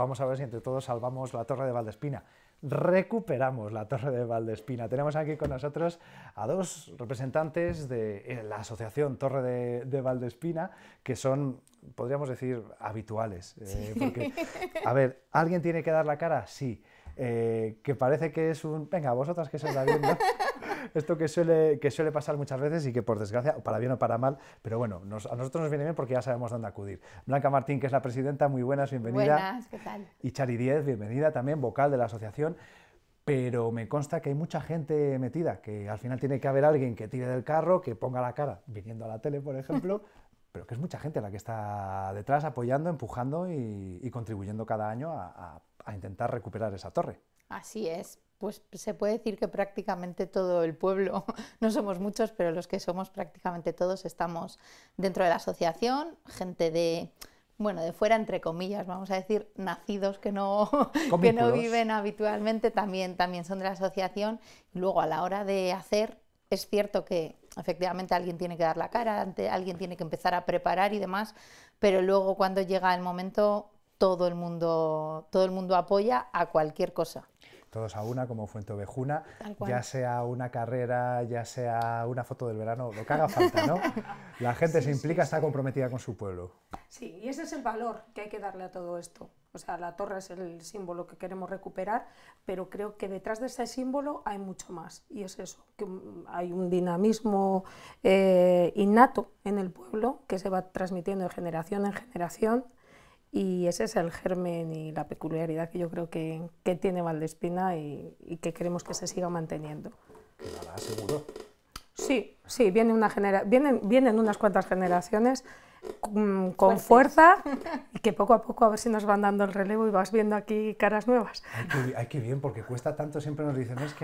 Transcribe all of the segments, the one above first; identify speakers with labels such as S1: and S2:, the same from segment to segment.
S1: Vamos a ver si entre todos salvamos la Torre de Valdespina. Recuperamos la Torre de Valdespina. Tenemos aquí con nosotros a dos representantes de eh, la Asociación Torre de, Valdespina, que son, podríamos decir, habituales. Eh, a ver, ¿alguien tiene que dar la cara? Sí. Eh, que parece que es un, venga, vosotras que sois la viendo, esto que suele, que suele pasar muchas veces y que por desgracia, para bien o para mal, pero bueno, a nosotros nos viene bien porque ya sabemos dónde acudir. Blanca Martín, que es la presidenta, muy buenas, bienvenida. Buenas, ¿qué tal? Y Chari Diez bienvenida también, vocal de la asociación. Pero me consta que hay mucha gente metida, que al final tiene que haber alguien que tire del carro, que ponga la cara, viniendo a la tele, por ejemplo, pero que es mucha gente la que está detrás apoyando, empujando y, contribuyendo cada año a intentar recuperar esa torre.
S2: Así es. Pues se puede decir que prácticamente todo el pueblo, no somos muchos, pero los que somos prácticamente todos estamos dentro de la asociación, gente de, bueno, de fuera entre comillas, vamos a decir, nacidos que no, que no viven habitualmente, también, también son de la asociación. luego a la hora de hacer, es cierto que efectivamente alguien tiene que dar la cara, alguien tiene que empezar a preparar y demás, pero luego cuando llega el momento todo el mundo, todo el mundo apoya a cualquier cosa.
S1: Todos a una, como Fuente Ovejuna, ya sea una carrera, ya sea una foto del verano, lo que haga falta, ¿no? La gente se implica, está comprometida con su pueblo.
S3: Sí, y ese es el valor que hay que darle a todo esto. O sea, la torre es el símbolo que queremos recuperar, pero creo que detrás de ese símbolo hay mucho más. Y es eso, que hay un dinamismo eh, innato en el pueblo que se va transmitiendo de generación en generación y ese es el germen y la peculiaridad que yo creo que, tiene Valdespina y, que queremos que se siga manteniendo. seguro. Sí, sí, viene una genera vienen, vienen unas cuantas generaciones Mm, con fuerza y que poco a poco a ver si nos van dando el relevo y vas viendo aquí caras nuevas.
S1: Hay que, bien, porque cuesta tanto, siempre nos dicen, es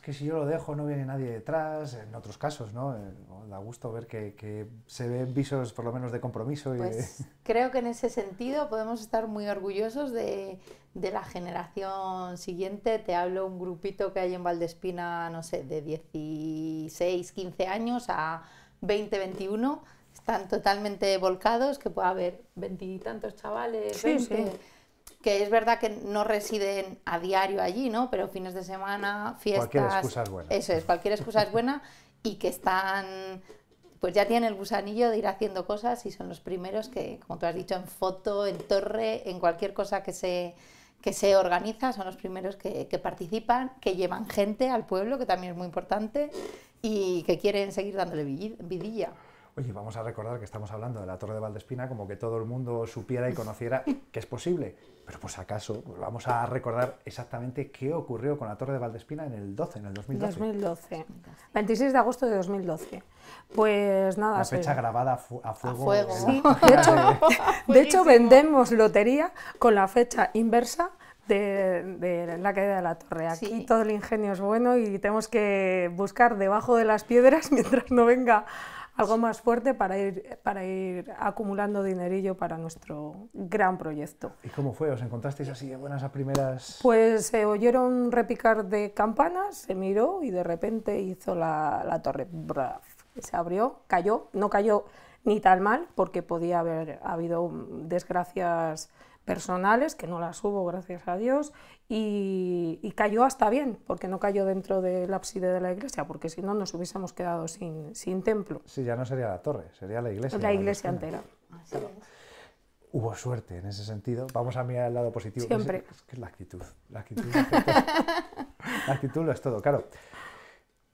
S1: que, si yo lo dejo no viene nadie detrás, en otros casos, ¿no? Eh, da gusto ver que, se ven visos por lo menos de compromiso. Y pues
S2: creo que en ese sentido podemos estar muy orgullosos de, de la generación siguiente. Te hablo un grupito que hay en Valdespina, no sé, de 16, 15 años a 20, 21 están totalmente volcados, que puede haber veintitantos chavales, que es verdad que no residen a diario allí, ¿no? Pero fines de semana, fiestas... Cualquier excusa es buena. Eso es, cualquier excusa es buena y que están... Pues ya tienen el gusanillo de ir haciendo cosas y son los primeros que, como tú has dicho, en foto, en torre, en cualquier cosa que se, que se organiza, son los primeros que, que participan, que llevan gente al pueblo, que también es muy importante, y que quieren seguir dándole vidilla
S1: oye, vamos a recordar que estamos hablando de la Torre de Valdespina como que todo el mundo supiera y conociera que es posible. Pero pues acaso vamos a recordar exactamente qué ocurrió con la Torre de Valdespina en el 12, en el 2012.
S3: 2012. 26 de agosto de 2012. Pues nada. La fecha grabada
S1: a, fuego. de hecho,
S3: vendemos lotería con la fecha inversa de, la caída de la torre. Aquí todo el ingenio es bueno y tenemos que buscar debajo de las piedras mientras no venga algo más fuerte para ir, para ir acumulando dinerillo para nuestro gran proyecto.
S1: ¿Y cómo fue? ¿Os encontrasteis así de buenas a primeras?
S3: Pues se oyeron repicar de campanas, se miró y de repente hizo la, torre. se abrió, cayó, no cayó ni tan mal porque podía haber habido desgracias personales, que no las hubo, gracias a Dios, y, cayó hasta bien, porque no cayó dentro del ábside de la iglesia, porque si no nos hubiésemos quedado sin, templo.
S1: Sí, ya no sería la torre, sería la iglesia. La, iglesia entera. hubo suerte en ese sentido. Vamos a mirar el lado positivo. Siempre. Es, que es la actitud. La actitud, la actitud, lo es todo, claro.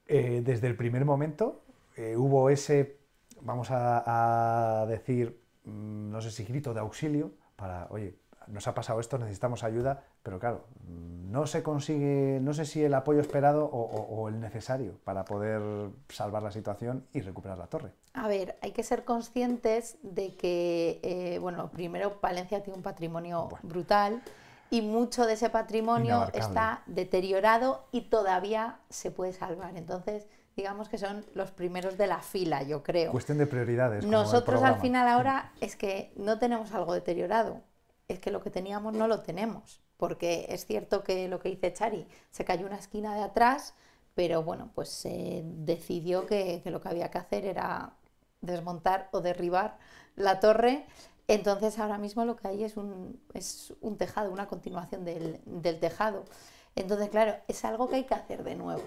S1: Eh, desde el primer momento eh, hubo ese, vamos a, a, decir, mm, no sé si grito de auxilio para, oye, nos ha pasado esto, necesitamos ayuda, pero claro, mm, no se consigue, no sé si el apoyo esperado o, el necesario para poder salvar la situación y recuperar la torre.
S2: A ver, hay que ser conscientes de que, eh, bueno, primero Palencia tiene un patrimonio brutal y mucho de ese patrimonio está deteriorado y todavía se puede salvar. Entonces, digamos que son los primeros de la fila, yo creo. Cuestión de prioridades. Nosotros al final ahora es que no tenemos algo deteriorado, es que lo que teníamos no lo tenemos, porque es cierto que lo que dice Chari, se cayó una esquina de atrás, pero bueno, pues se decidió que, lo que había que hacer era desmontar o derribar la torre. Entonces ahora mismo lo que hay es un, es un tejado, una continuación del, tejado. Entonces, claro, es algo que hay que hacer de nuevo.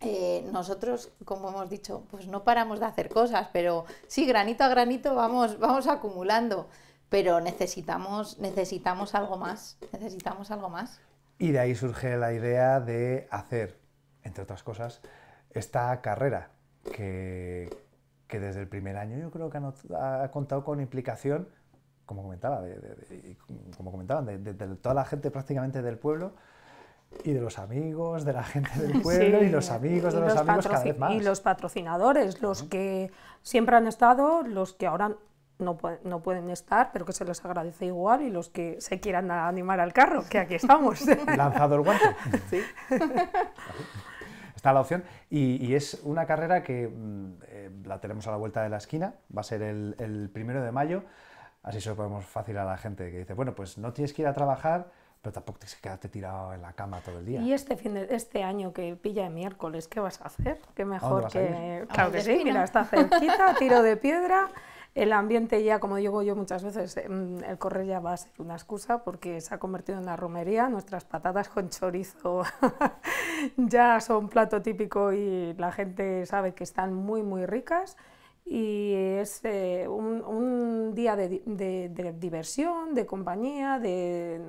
S2: Eh, nosotros, como hemos dicho, pues no paramos de hacer cosas, pero sí, granito a granito vamos, vamos acumulando pero necesitamos, necesitamos algo más, necesitamos algo más.
S1: Y de ahí surge la idea de hacer, entre otras cosas, esta carrera, que, desde el primer año yo creo que ha, contado con implicación, como comentaba, de, como comentaban, de, toda la gente prácticamente del pueblo, y de los amigos, de la gente del pueblo y los amigos de los, amigos cada vez más. Y los
S3: patrocinadores, los que siempre han estado, los que ahora no, pueden estar, pero que se les agradece igual y los que se quieran animar al carro, que aquí estamos. Lanzado el guante. Sí.
S1: Está la opción y, es una carrera que mm, eh, la tenemos a la vuelta de la esquina, va a ser el, primero de mayo, así se lo podemos fácil a la gente que dice, bueno, pues no tienes que ir a trabajar, pero tampoco tienes que quedarte tirado en la cama todo el día. Y
S3: este fin de, este año que pilla el miércoles, ¿qué vas a hacer? Qué mejor que claro que sí, mira, está cerquita, tiro de piedra el ambiente ya, como digo yo muchas veces, eh, mm, el correr ya va a ser una excusa porque se ha convertido en una romería, nuestras patatas con chorizo ya son plato típico y la gente sabe que están muy, muy ricas y es eh, un, día de, diversión, de compañía, de,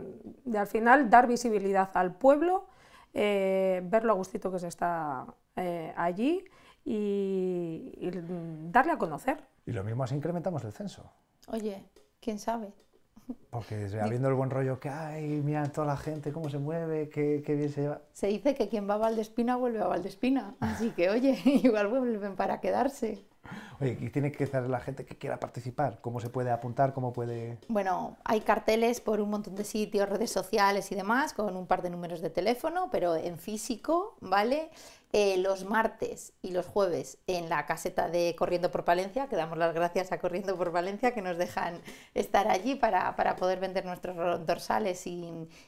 S3: al final dar visibilidad al pueblo, eh, ver lo a gustito que se está allí y darle a conocer y lo
S1: mismo así incrementamos el censo.
S2: Oye, quién sabe.
S1: Porque habiendo el buen rollo que hay, mira toda la gente, cómo se mueve, qué, bien se lleva.
S2: Se dice que quien va a Valdespina vuelve a Valdespina. Así que, oye, igual vuelven para quedarse.
S1: Oye, ¿y tiene que ser la gente que quiera participar? ¿Cómo se puede apuntar? ¿Cómo puede...?
S2: Bueno, hay carteles por un montón de sitios, redes sociales y demás, con un par de números de teléfono, pero en físico, ¿vale? Eh, los martes y los jueves en la caseta de Corriendo por Valencia, que damos las gracias a Corriendo por Valencia que nos dejan estar allí para, poder vender nuestros dorsales y,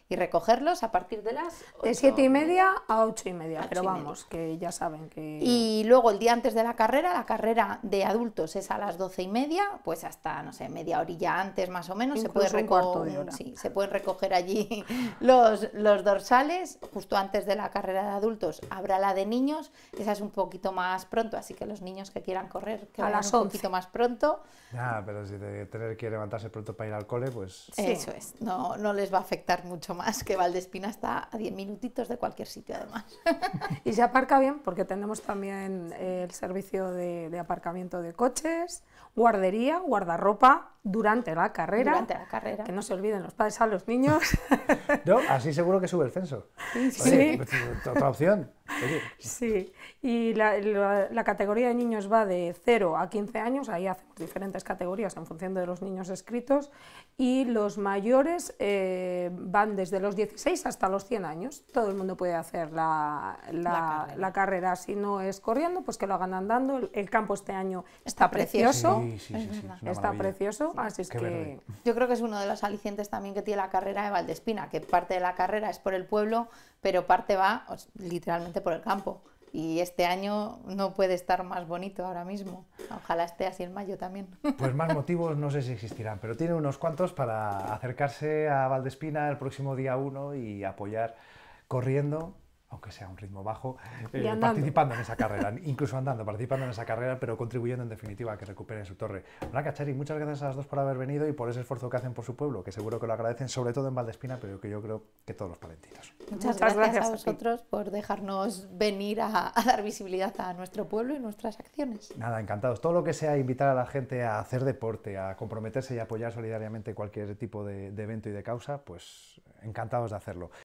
S2: recogerlos a partir de las... de siete y media a ocho y media, pero vamos, que ya saben que... Y luego el día antes de la carrera, la carrera de adultos es a las doce y media, pues hasta, no sé, media horilla antes más o menos, se puede, se pueden recoger allí los, los dorsales, justo antes de la carrera de adultos habrá la de niños, esa es un poquito más pronto, así que los niños que quieran correr, que a las un poquito más pronto.
S1: Nada, pero si de tener que levantarse pronto para ir al cole, pues... Eso es,
S2: no, no les va a afectar mucho más, que Valdespina está a 10 minutitos de cualquier sitio además.
S3: y se aparca bien, porque tenemos también el servicio de, aparcamiento de coches, guardería, guardarropa durante la carrera. la carrera. Que no se olviden los padres a los niños.
S1: no, así seguro que sube el censo.
S3: Sí, Oye,
S1: Otra opción.
S3: Sí, y la, la, categoría de niños va de 0 a 15 años, ahí hacemos diferentes categorías en función de los niños escritos, y los mayores eh, van desde los 16 hasta los 100 años. Todo el mundo puede hacer la, la carrera. carrera. si no es corriendo, pues que lo hagan andando. El, campo este año está, precioso, está precioso, así es que...
S2: Yo creo que es uno de los alicientes también que tiene la carrera de Valdespina, que parte de la carrera es por el pueblo, pero parte va literalmente por el campo. Y este año no puede estar más bonito ahora mismo. Ojalá esté así en mayo también.
S1: Pues más motivos no sé si existirán, pero tiene unos cuantos para acercarse a Valdespina el próximo día 1 y apoyar corriendo aunque sea un ritmo bajo, eh, participando en esa carrera, incluso andando, participando en esa carrera, pero contribuyendo en definitiva a que recuperen su torre. Blanca Cachari, muchas gracias a las dos por haber venido y por ese esfuerzo que hacen por su pueblo, que seguro que lo agradecen, sobre todo en Valdespina, pero que yo creo que todos los palentinos.
S2: Muchas, gracias, a vosotros por dejarnos venir a, dar visibilidad a nuestro pueblo y nuestras acciones.
S1: Nada, encantados. Todo lo que sea invitar a la gente a hacer deporte, a comprometerse y apoyar solidariamente cualquier tipo de evento y de causa, pues encantados de hacerlo.